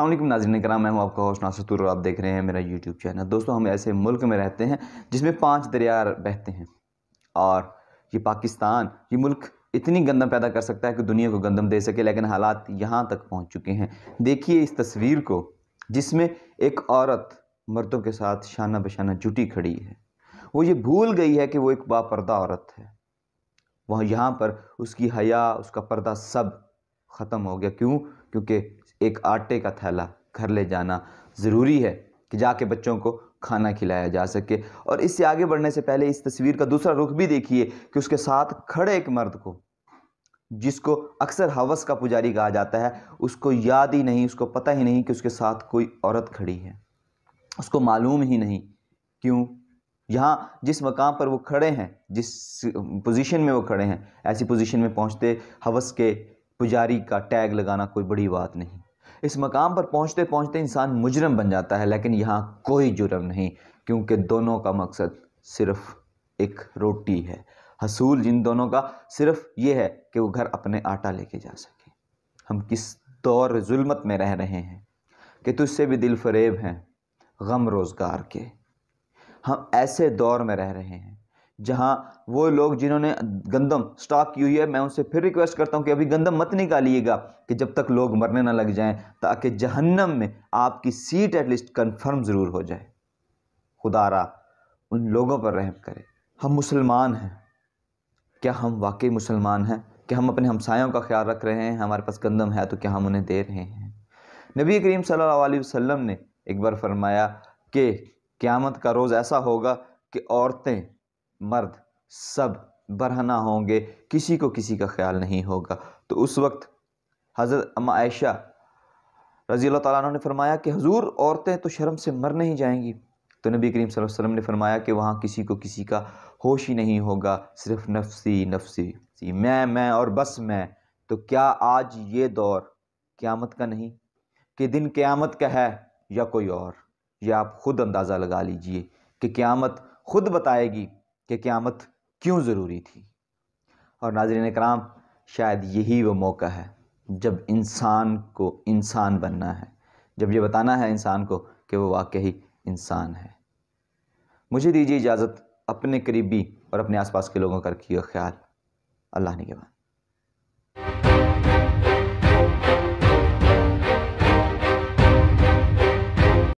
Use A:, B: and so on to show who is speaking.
A: असलम नाजरन कराम मैं हूँ आपका होश नासतूर और आप देख रहे हैं मेरा यूट्यूब चैनल दोस्तों हम ऐसे मुल्क में रहते हैं जिसमें पांच दरिया बहते हैं और ये पाकिस्तान ये मुल्क इतनी गंदम पैदा कर सकता है कि दुनिया को गंदम दे सके लेकिन हालात यहाँ तक पहुँच चुके हैं देखिए इस तस्वीर को जिसमें एक औरत मर्दों के साथ शाना बशाना जुटी खड़ी है वो ये भूल गई है कि वो एक बापर्दा औरत है वह यहाँ पर उसकी हया उसका पर्दा सब ख़त्म हो गया क्यों क्योंकि एक आटे का थैला घर ले जाना ज़रूरी है कि जाके बच्चों को खाना खिलाया जा सके और इससे आगे बढ़ने से पहले इस तस्वीर का दूसरा रुख भी देखिए कि उसके साथ खड़े एक मर्द को जिसको अक्सर हवस का पुजारी कहा जाता है उसको याद ही नहीं उसको पता ही नहीं कि उसके साथ कोई औरत खड़ी है उसको मालूम ही नहीं क्यों यहाँ जिस मकाम पर वो खड़े हैं जिस पोजीशन में वो खड़े हैं ऐसी पोजीशन में पहुँचते हवस के पुजारी का टैग लगाना कोई बड़ी बात नहीं इस मकाम पर पहुंचते पहुंचते इंसान मुजरम बन जाता है लेकिन यहाँ कोई जुर्म नहीं क्योंकि दोनों का मकसद सिर्फ एक रोटी है हसूल जिन दोनों का सिर्फ ये है कि वो घर अपने आटा लेके जा सके हम किस दौर जुल्मत में रह रहे हैं कि तुझसे भी दिल फरेब हैं गम रोज़गार के हम ऐसे दौर में रह रहे हैं जहां वो लोग जिन्होंने गंदम स्टॉक की हुई है मैं उनसे फिर रिक्वेस्ट करता हूं कि अभी गंदम मत निकालिएगा कि जब तक लोग मरने ना लग जाएं ताकि जहन्नम में आपकी सीट एटलीस्ट कंफर्म ज़रूर हो जाए खुदारा उन लोगों पर रहम करें हम मुसलमान हैं क्या हम वाकई मुसलमान हैं कि हम अपने हमसायों का ख्याल रख रहे हैं हमारे पास गंदम है तो क्या हम उन्हें दे रहे हैं नबी करीम सल्लल्लाहु अलैहि वसल्लम ने एक बार फरमाया कि क़्यामत का रोज़ ऐसा होगा कि औरतें मर्द सब बरहना होंगे किसी को किसी का ख्याल नहीं होगा तो उस वक्त हज़रत अम्मा आयशा रज़ी अल्लाह ने फरमाया कि हजूर औरतें तो शर्म से मर नहीं जाएंगी तो नबी करीम वसल्लम ने फरमाया कि वहाँ किसी को किसी का होश ही नहीं होगा सिर्फ नफसी नफसी मैं मैं और बस मैं तो क्या आज ये दौर क़्यामत का नहीं कि दिन क़्यामत का है या कोई और यह आप ख़ुद अंदाज़ा लगा लीजिए कि क़्यामत खुद बताएगी कि क़्यामत क्यों ज़रूरी थी और नाजरन कराम शायद यही वो मौका है जब इंसान को इंसान बनना है जब ये बताना है इंसान को कि वो वाकई इंसान है मुझे दीजिए इजाज़त अपने करीबी और अपने आसपास के लोगों का रखिए ख्याल अल्लाह ने के बाद